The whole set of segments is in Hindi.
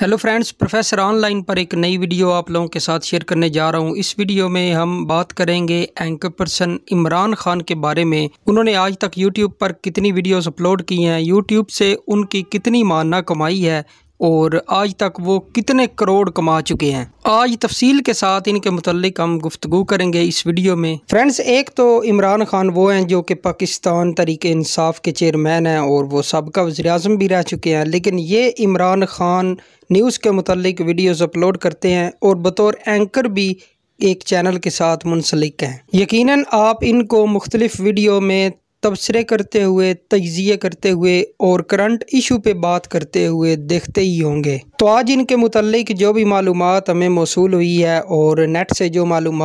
हेलो फ्रेंड्स प्रोफेसर ऑनलाइन पर एक नई वीडियो आप लोगों के साथ शेयर करने जा रहा हूं इस वीडियो में हम बात करेंगे एंकर पर्सन इमरान खान के बारे में उन्होंने आज तक यूट्यूब पर कितनी वीडियोस अपलोड की हैं यूट्यूब से उनकी कितनी मानना कमाई है और आज तक वो कितने करोड़ कमा चुके हैं आज तफसील के साथ इनके मतलब हम गुफ्तु करेंगे इस वीडियो में फ्रेंड्स एक तो इमरान खान वो हैं जो कि पाकिस्तान तरीक इंसाफ के चेयरमैन हैं और वो सबका वजी अजम भी रह चुके हैं लेकिन ये इमरान खान न्यूज़ के मतलब वीडियोज़ अपलोड करते हैं और बतौर एंकर भी एक चैनल के साथ मुंसलिक हैं यकीनन आप इनको मुख्तलिफ़ वीडियो में तबसरे करते हुए तजिए करते हुए और करंट इशू पे बात करते हुए देखते ही होंगे तो आज इनके मतलब जो भी मालूम हमें मौसू हुई है और नेट से जो मालूम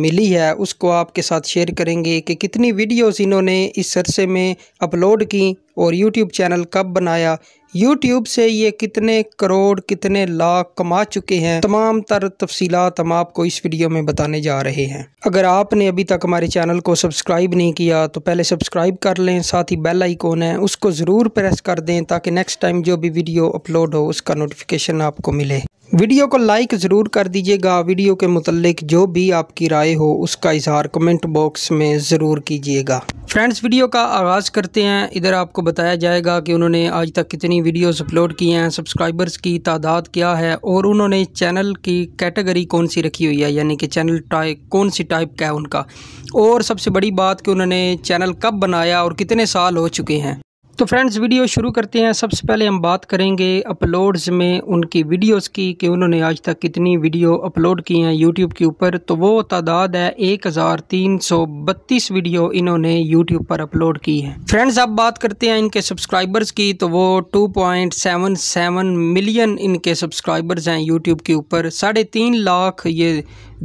मिली है उसको आपके साथ शेयर करेंगे कि कितनी वीडियोज़ इन्होंने इस अरसे में अपलोड की और यूट्यूब चैनल कब बनाया यूट्यूब से ये कितने करोड़ कितने लाख कमा चुके हैं तमाम तर तफसी हम आपको इस वीडियो में बताने जा रहे हैं अगर आपने अभी तक हमारे चैनल को सब्सक्राइब नहीं किया तो पहले सब्सक्राइब कर लें साथ ही बेल आइकॉन है उसको ज़रूर प्रेस कर दें ताकि नेक्स्ट टाइम जो भी वीडियो अपलोड हो उसका नोटिफिक नोटिफिकेशन आपको मिले वीडियो को लाइक ज़रूर कर दीजिएगा वीडियो के मतलब जो भी आपकी राय हो उसका इजहार कमेंट बॉक्स में ज़रूर कीजिएगा फ्रेंड्स वीडियो का आगाज़ करते हैं इधर आपको बताया जाएगा कि उन्होंने आज तक कितनी वीडियोस अपलोड की हैं सब्सक्राइबर्स की तादाद क्या है और उन्होंने चैनल की कैटेगरी कौन सी रखी हुई है यानी कि चैनल टाइप कौन सी टाइप का है उनका और सबसे बड़ी बात कि उन्होंने चैनल कब बनाया और कितने साल हो चुके हैं तो फ्रेंड्स वीडियो शुरू करते हैं सबसे पहले हम बात करेंगे अपलोड्स में उनकी वीडियोस की कि उन्होंने आज तक कितनी वीडियो अपलोड की हैं यूट्यूब के ऊपर तो वो तादाद है एक हज़ार तीन सौ बत्तीस वीडियो इन्होंने यूट्यूब पर अपलोड की है फ्रेंड्स अब बात करते हैं इनके सब्सक्राइबर्स की तो वो two point seven seven million इनके सब्सक्राइबर्स हैं यूट्यूब के ऊपर साढ़े तीन लाख ये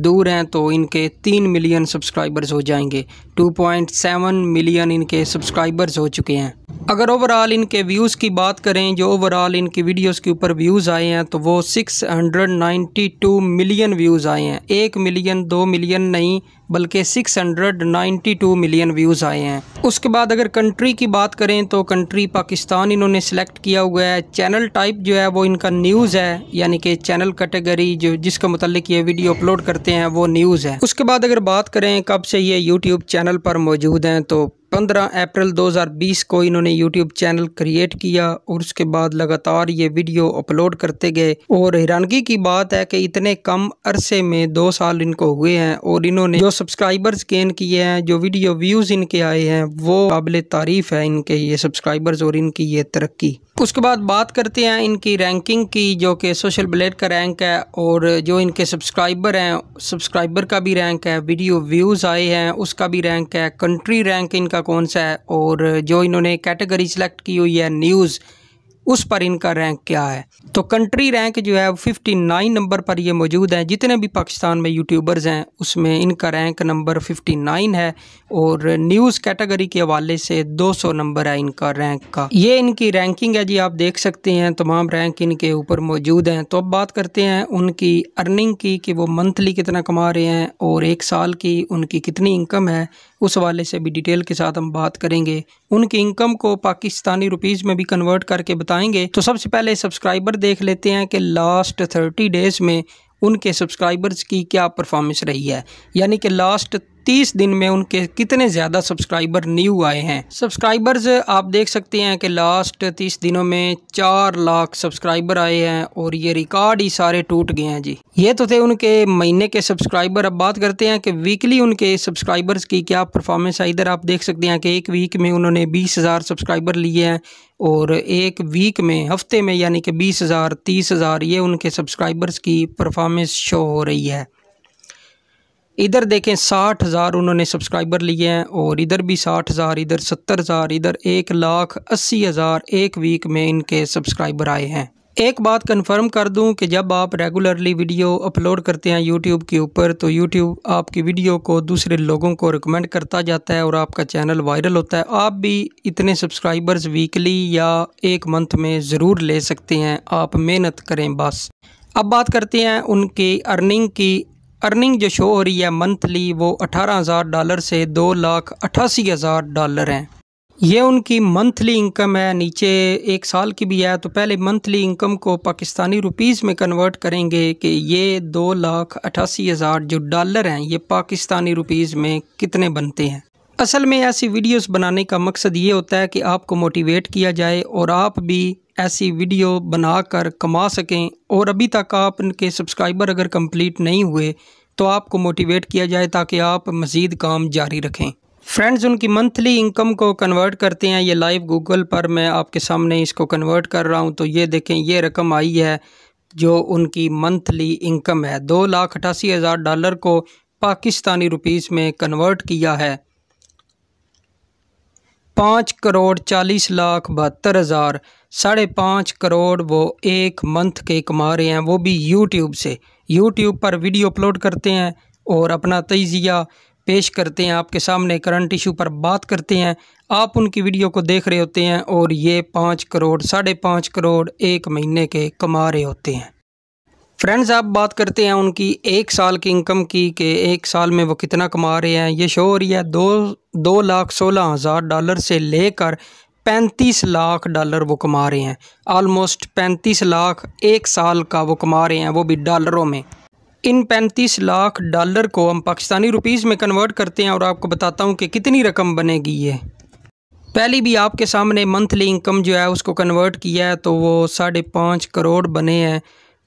दूर हैं तो इनके तीन मिलियन सब्सक्राइबर्स हो जाएंगे टू पॉइंट सेवन मिलियन इनके सब्सक्राइबर्स हो चुके हैं अगर ओवरऑल इनके व्यूज़ की बात करें जो ओवरऑल इनकी वीडियोस के ऊपर व्यूज़ आए हैं तो वो 692 मिलियन व्यूज़ आए हैं एक मिलियन दो मिलियन नहीं बल्कि 692 मिलियन व्यूज़ आए हैं उसके बाद अगर कंट्री की बात करें तो कंट्री पाकिस्तान इन्होंने सेलेक्ट किया हुआ है चैनल टाइप जो है वो इनका न्यूज़ है यानी कि चैनल कैटेगरी जो जिसके मतलब ये वीडियो अपलोड करते हैं वो न्यूज़ है उसके बाद अगर बात करें कब से ये यूट्यूब चैनल पर मौजूद हैं तो पंद्रह अप्रैल 2020 को इन्होंने यूट्यूब चैनल क्रिएट किया और उसके बाद लगातार ये वीडियो अपलोड करते गए और हैरानगी की बात है कि इतने कम अरसे में दो साल इनको हुए हैं और इन्होंने जो सब्सक्राइबर्स गेन किए हैं जो वीडियो व्यूज़ इनके आए हैं वो काबिल तारीफ़ है इनके ये सब्सक्राइबर्स और इनकी ये तरक्की उसके बाद बात करते हैं इनकी रैंकिंग की जो कि सोशल ब्लेड का रैंक है और जो इनके सब्सक्राइबर हैं सब्सक्राइबर का भी रैंक है वीडियो व्यूज़ आए हैं उसका भी रैंक है कंट्री रैंक इनका कौन सा है और जो इन्होंने कैटेगरी सेलेक्ट की हुई है न्यूज़ उस पर इनका रैंक क्या है तो कंट्री रैंक जो है फिफ्टी नाइन नंबर पर ये मौजूद हैं जितने भी पाकिस्तान में यूट्यूबर्स हैं उसमें इनका रैंक नंबर फिफ्टी नाइन है और न्यूज़ कैटेगरी के हवाले से दो सौ नंबर है इनका रैंक का ये इनकी रैंकिंग है जी आप देख सकते हैं तमाम रैंक इनके ऊपर मौजूद हैं तो अब बात करते हैं उनकी अर्निंग की कि वो मंथली कितना कमा रहे हैं और एक साल की उनकी कितनी इनकम है उस वाले से भी डिटेल के साथ हम बात करेंगे उनकी इनकम को पाकिस्तानी रुपीज़ में भी कन्वर्ट करके बता बताएंगे तो सबसे पहले सब्सक्राइबर देख लेते हैं कि लास्ट थर्टी डेज़ में उनके सब्सक्राइबर्स की क्या परफॉर्मेंस रही है यानी कि लास्ट तीस दिन में उनके कितने ज़्यादा सब्सक्राइबर न्यू आए हैं सब्सक्राइबर्स आप देख सकते हैं कि लास्ट तीस दिनों में चार लाख सब्सक्राइबर आए हैं और ये रिकॉर्ड ही सारे टूट गए हैं जी ये तो थे उनके महीने के सब्सक्राइबर अब बात करते हैं कि वीकली उनके सब्सक्राइबर्स की क्या परफॉर्मेंस है इधर आप देख सकते हैं कि एक वीक में उन्होंने बीस हज़ार सब्सक्राइबर लिए हैं और एक वीक में हफ्ते में यानी कि बीस हज़ार तीस हज़ार ये उनके सब्सक्राइबर्स की परफॉर्मेंस शो हो रही है इधर देखें साठ हज़ार उन्होंने सब्सक्राइबर लिए हैं और इधर भी साठ हज़ार इधर सत्तर हज़ार इधर एक लाख अस्सी हज़ार एक वीक में इनके सब्सक्राइबर आए हैं एक बात कंफर्म कर दूं कि जब आप रेगुलरली वीडियो अपलोड करते हैं यूट्यूब के ऊपर तो यूट्यूब आपकी वीडियो को दूसरे लोगों को रिकमेंड करता जाता है और आपका चैनल वायरल होता है आप भी इतने सब्सक्राइबर्स वीकली या एक मंथ में ज़रूर ले सकते हैं आप मेहनत करें बस अब बात करते हैं उनकी अर्निंग की अर्निंग जो शो हो रही है मंथली वो अठारह हज़ार डॉलर से दो लाख अट्ठासी हज़ार डॉलर हैं ये उनकी मंथली इनकम है नीचे एक साल की भी है तो पहले मंथली इनकम को पाकिस्तानी रुपीस में कन्वर्ट करेंगे कि ये दो लाख अट्ठासी हज़ार जो डॉलर हैं ये पाकिस्तानी रुपीस में कितने बनते हैं असल में ऐसी वीडियोस बनाने का मकसद ये होता है कि आपको मोटिवेट किया जाए और आप भी ऐसी वीडियो बनाकर कमा सकें और अभी तक आप इनके सब्सक्राइबर अगर कंप्लीट नहीं हुए तो आपको मोटिवेट किया जाए ताकि आप मज़ीद काम जारी रखें फ्रेंड्स उनकी मंथली इनकम को कन्वर्ट करते हैं ये लाइव गूगल पर मैं आपके सामने इसको कन्वर्ट कर रहा हूँ तो ये देखें ये रकम आई है जो उनकी मंथली इनकम है दो लाख अठासी हज़ार डॉलर को पाकिस्तानी रुपीस में कन्वर्ट किया है पाँच करोड़ चालीस लाख बहत्तर हज़ार साढ़े पाँच करोड़ वो एक मंथ के कमा रहे हैं वो भी यूट्यूब से यूट्यूब पर वीडियो अपलोड करते हैं और अपना तजिया पेश करते हैं आपके सामने करंट इशू पर बात करते हैं आप उनकी वीडियो को देख रहे होते हैं और ये पाँच करोड़ साढ़े पाँच करोड़ एक महीने के कमा रहे होते हैं फ्रेंड्स आप बात करते हैं उनकी एक साल की इनकम की कि एक साल में वो कितना कमा रहे हैं ये शो हो रही है दो दो लाख सोलह हज़ार डॉलर से लेकर पैंतीस लाख डॉलर वो कमा रहे हैं आलमोस्ट पैंतीस लाख एक साल का वो कमा रहे हैं वो भी डॉलरों में इन पैंतीस लाख डॉलर को हम पाकिस्तानी रुपीज़ में कन्वर्ट करते हैं और आपको बताता हूँ कि कितनी रकम बनेगी ये पहली भी आपके सामने मंथली इनकम जो है उसको कन्वर्ट किया है तो वो साढ़े पाँच करोड़ बने हैं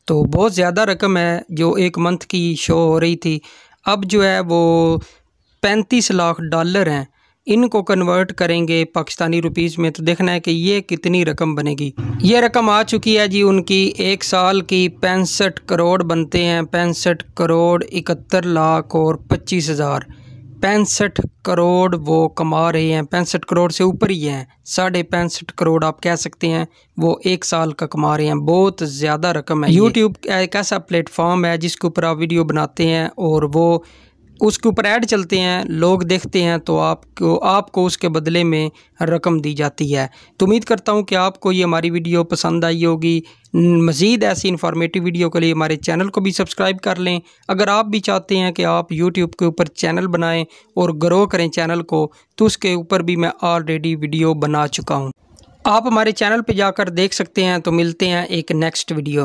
तो बहुत ज़्यादा रकम है जो एक मंथ की शो हो रही थी अब जो है वो पैंतीस लाख डॉलर हैं इनको कन्वर्ट करेंगे पाकिस्तानी रुपीज़ में तो देखना है कि ये कितनी रकम बनेगी ये रकम आ चुकी है जी उनकी एक साल की पैंसठ करोड़ बनते हैं पैंसठ करोड़ इकहत्तर लाख और पच्चीस हज़ार पैंसठ करोड़ वो कमा रहे हैं पैंसठ करोड़ से ऊपर ही हैं साढ़े पैंसठ करोड़ आप कह सकते हैं वो एक साल का कमा रहे हैं बहुत ज़्यादा रकम है यूट्यूब एक ऐसा प्लेटफॉर्म है जिसके ऊपर आप वीडियो बनाते हैं और वो उसके ऊपर ऐड चलते हैं लोग देखते हैं तो आपको आपको उसके बदले में रकम दी जाती है तो उम्मीद करता हूँ कि आपको ये हमारी वीडियो पसंद आई होगी मज़ीद ऐसी इन्फॉर्मेटिव वीडियो के लिए हमारे चैनल को भी सब्सक्राइब कर लें अगर आप भी चाहते हैं कि आप यूट्यूब के ऊपर चैनल बनाएँ और ग्रो करें चैनल को तो उसके ऊपर भी मैं ऑलरेडी वीडियो बना चुका हूँ आप हमारे चैनल पर जाकर देख सकते हैं तो मिलते हैं एक नेक्स्ट वीडियो में